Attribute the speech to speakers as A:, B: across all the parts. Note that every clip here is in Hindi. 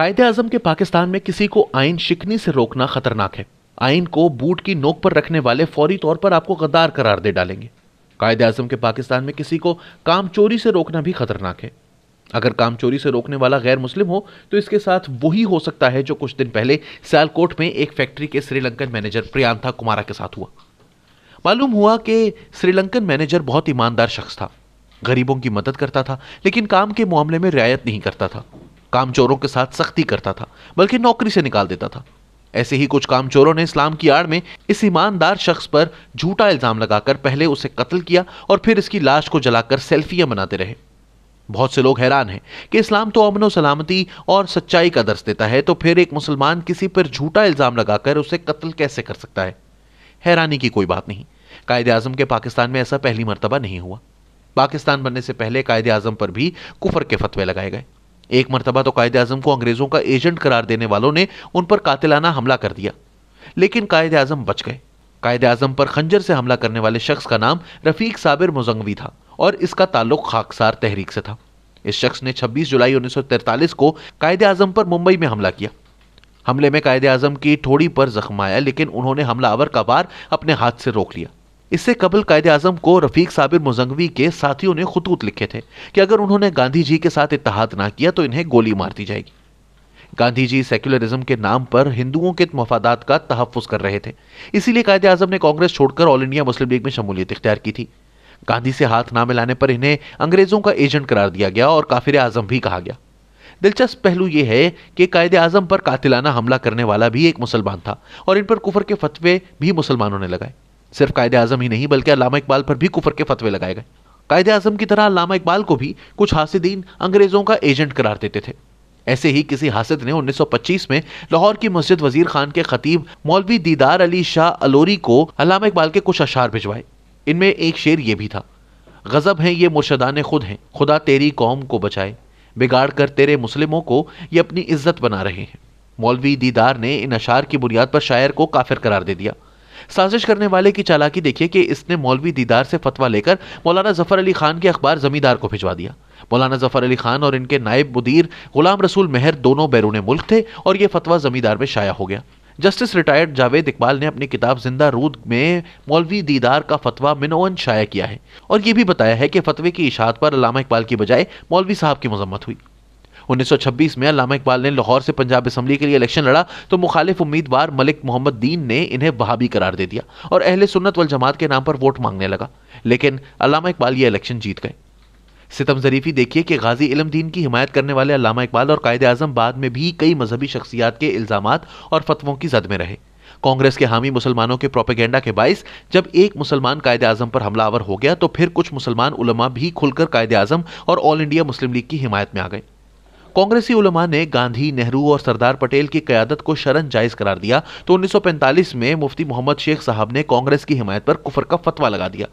A: कायद आजम के पाकिस्तान में किसी को आइन शिकनी से रोकना खतरनाक है आइन को बूट की नोक पर रखने वाले फौरी तौर पर आपको गद्दार करार दे डालेंगे कायद आजम के पाकिस्तान में किसी को काम चोरी से रोकना भी खतरनाक है अगर काम चोरी से रोकने वाला गैर मुस्लिम हो तो इसके साथ वही हो सकता है जो कुछ दिन पहले सियालकोट में एक फैक्ट्री के श्रीलंकन मैनेजर प्रियांथा कुमारा के साथ हुआ मालूम हुआ कि श्रीलंकन मैनेजर बहुत ईमानदार शख्स था गरीबों की मदद करता था लेकिन काम के मामले में रियायत नहीं करता था कामचोरों के साथ सख्ती करता था बल्कि नौकरी से निकाल देता था ऐसे ही कुछ कामचोरों ने इस्लाम की आड़ में इस ईमानदार शख्स पर झूठा इल्ज़ाम लगाकर पहले उसे कत्ल किया और फिर इसकी लाश को जलाकर सेल्फियां बनाते रहे बहुत से लोग हैरान हैं कि इस्लाम तो अमन सलामती और सच्चाई का दर्श देता है तो फिर एक मुसलमान किसी पर झूठा इल्ज़ाम लगाकर उसे कत्ल कैसे कर सकता है हैरानी की कोई बात नहीं कायद आजम के पाकिस्तान में ऐसा पहली मरतबा नहीं हुआ पाकिस्तान बनने से पहले कायद आजम पर भी कुफर के फतवे लगाए गए एक मरतबा तो कायद अजम को अंग्रेज़ों का एजेंट करार देने वालों ने उन पर कातिलाना हमला कर दिया लेकिन कायद अजम बच गए कायद अजम पर खंजर से हमला करने वाले शख्स का नाम रफीक साबिर मुजंगवी था और इसका ताल्लुक खाकसार तहरीक से था इस शख्स ने 26 जुलाई 1943 को कायद आजम पर मुंबई में हमला किया हमले में कायद आजम की ठोड़ी पर जख्म आया लेकिन उन्होंने हमलावर का वार अपने हाथ से रोक लिया इससे कबल कायद आजम को रफीक साबिर मुजंगवी के साथियों ने खतूत लिखे थे कि अगर उन्होंने गांधी जी के साथ इतिहाद ना किया तो इन्हें गोली मार दी जाएगी गांधी जी सेक्युलरिज्म के नाम पर हिंदुओं के मफादात का तहफ़ कर रहे थे इसीलिए कायद आजम ने कांग्रेस छोड़कर ऑल इंडिया मुस्लिम लीग में शमूलियत इख्तियार की थी गांधी से हाथ ना मिलाने पर इन्हें अंग्रेज़ों का एजेंट करार दिया गया और काफिर आजम भी कहा गया दिलचस्प पहलू यह है कि कायद आजम पर कातिलाना हमला करने वाला भी एक मुसलमान था और इन पर कुफर के फतवे भी मुसलमानों ने लगाए सिर्फ कायदे अजम ही नहीं बल्कि अलामा इकबाल पर भी कुफर के फतवे लगाए गए कायद अजम की तरह अलामा इकबाल को भी कुछ हासिदीन अंग्रेज़ों का एजेंट करार देते थे ऐसे ही किसी हासिद ने 1925 में लाहौर की मस्जिद वजीर खान के खतीब मौलवी दीदार अली शाह अलोरी को अलामा इकबाल के कुछ अशार भिजवाए इनमें एक शेर यह भी था गज़ब है ये मुर्शदान खुद हैं खुदा तेरी कौम को बचाए बिगाड़ कर तेरे मुस्लिमों को ये अपनी इज्जत बना रहे हैं मौलवी दीदार ने इन अशार की बुनियाद पर शायर को काफिर करार दे दिया साजिश करने वाले की चालाकी देखिए कि इसने मौलवी दीदार से फतवा लेकर मौलाना जफर अली खान के अखबार जमींदार को भिजवा दिया मौलाना जफर अली खान और इनके नायब मुदीर गुलाम रसूल मेहर दोनों बैरून मुल्क थे और ये फतवा जमींदार में शाया हो गया जस्टिस रिटायर्ड जावेद इकबाल ने अपनी किताब जिंदा रूद में मौलवी दीदार का फतवा मिनोन शाया किया है और ये भी बताया है कि फतवे की इशात पर अलामा इकबाल की बजाय मौलवी साहब की मजम्मत हुई 1926 में अलामा इकबाल ने लाहौर से पंजाब असम्बली के लिए इलेक्शन लड़ा तो मुखालिफ उम्मीदवार मलिक मोहम्मद दीन ने इन्हें वहाबी करार दे दिया और अहले सुन्नत वल जमात के नाम पर वोट मांगने लगा लेकिन अलामा इकबाल ये इलेक्शन जीत गए सितम जरीफी देखिए कि गाजी इलम दीन की हिमायत करने वाले अलामा इकबाल और कायद अजम बाद में भी कई मजहबी शख्सियात के इल्जाम और फतवों की जद में रहे कांग्रेस के हामी मुसलमानों के प्रोपेगेंडा के बायस जब एक मुसलमान कायद आजम पर हमलावर हो गया तो फिर कुछ मुसलमान उलमा भी खुलकर कायद आजम और ऑल इंडिया मुस्लिम लीग की हिमायत में आ गए कांग्रेसी उलमा ने गांधी नेहरू और सरदार पटेल की क्यादत को शरण जायज करार दिया तो 1945 में मुफ्ती मोहम्मद शेख साहब ने कांग्रेस की हिमायत पर कुफर का फतवा लगा दिया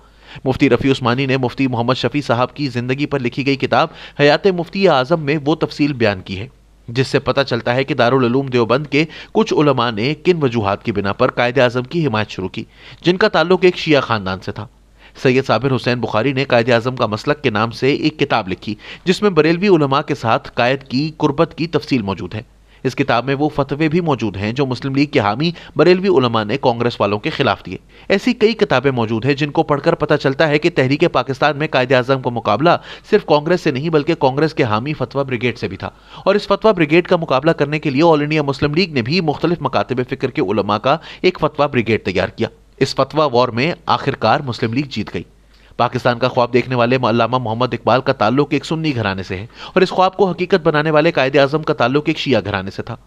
A: मुफ्ती रफ़ी उस्मानी ने मुफ्ती मोहम्मद शफ़ी साहब की ज़िंदगी पर लिखी गई किताब हयात मुफ्ती आज़म में वो तफसील बयान की है जिससे पता चलता है कि दारुलूम देवबंद के कुछ उलमा ने किन वजूहत की बिना पर कायद आजम की हिमायत शुरू की जिनका ताल्लुक एक शिया ख़ानदान से था सैयद साबिर हुसैन बुखारी ने कायद अजम का मसलक के नाम से एक किताब लिखी जिसमें बरेलवी उलमा के साथ कायद की कुर्बत की तफसील मौजूद है इस किताब में वो फतवे भी मौजूद हैं जो मुस्लिम लीग के हामी बरेलवी उलमा ने कांग्रेस वालों के खिलाफ दिए ऐसी कई किताबें मौजूद हैं जिनको पढ़कर पता चलता है कि तहरीक पाकिस्तान में कायद अजम का मुकाबला सिर्फ कांग्रेस से नहीं बल्कि कांग्रेस के हामी फतवा ब्रिगेड से भी था और इस फतवा ब्रिगेड का मुकाबला करने के लिए ऑल इंडिया मुस्लिम लीग ने भी मुख्तलिफ मकातब फिक्र के उलमा का एक फतवा ब्रिगेड तैयार किया इस फतवा वॉर में आखिरकार मुस्लिम लीग जीत गई पाकिस्तान का ख्वाब देखने वाले अलामा मोहम्मद इकबाल का ताल्लुक एक सुन्नी घराने से है और इस ख्वाब को हकीकत बनाने वाले कायद आजम का ताल्लुक एक शिया घराने से था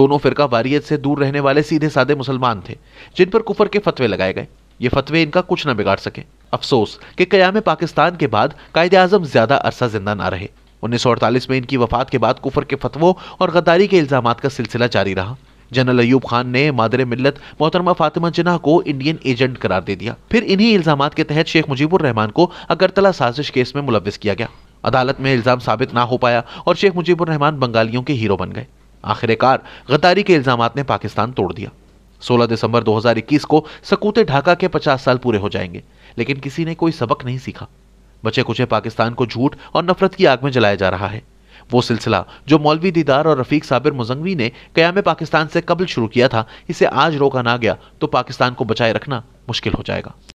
A: दोनों फिरका वारियत से दूर रहने वाले सीधे साधे मुसलमान थे जिन पर कुफर के फतवे लगाए गए ये फतवे इनका कुछ ना बिगाड़ सके अफसोस कि कयाम पाकिस्तान के बाद कायद आजम ज्यादा अरसा जिंदा ना रहे उन्नीस में इनकी वफात के बाद कुफर के फतवों और गद्दारी के इल्जाम का सिलसिला जारी रहा जनरल अयूब खान ने मादर मिलत मोहतरमा फातिमा जिना को इंडियन एजेंट करार दे दिया फिर इन्हीं इल्जाम के तहत शेख मुजीबुर रहमान को अगरतला साजिश केस में मुलविस किया गया अदालत में इल्ज़ाम साबित ना हो पाया और शेख मुजीबुर रहमान बंगालियों के हीरो बन गए आखिरकार गद्दारी के इल्ज़ाम ने पाकिस्तान तोड़ दिया 16 दिसंबर 2021 को सकूते ढाका के 50 साल पूरे हो जाएंगे लेकिन किसी ने कोई सबक नहीं सीखा बचे कुचे पाकिस्तान को झूठ और नफरत की आग में जलाया जा रहा है वो सिलसिला जो मौलवी दीदार और रफीक साबिर मुजंगवी ने कयाम पाकिस्तान से कबल शुरू किया था इसे आज रोका ना गया तो पाकिस्तान को बचाए रखना मुश्किल हो जाएगा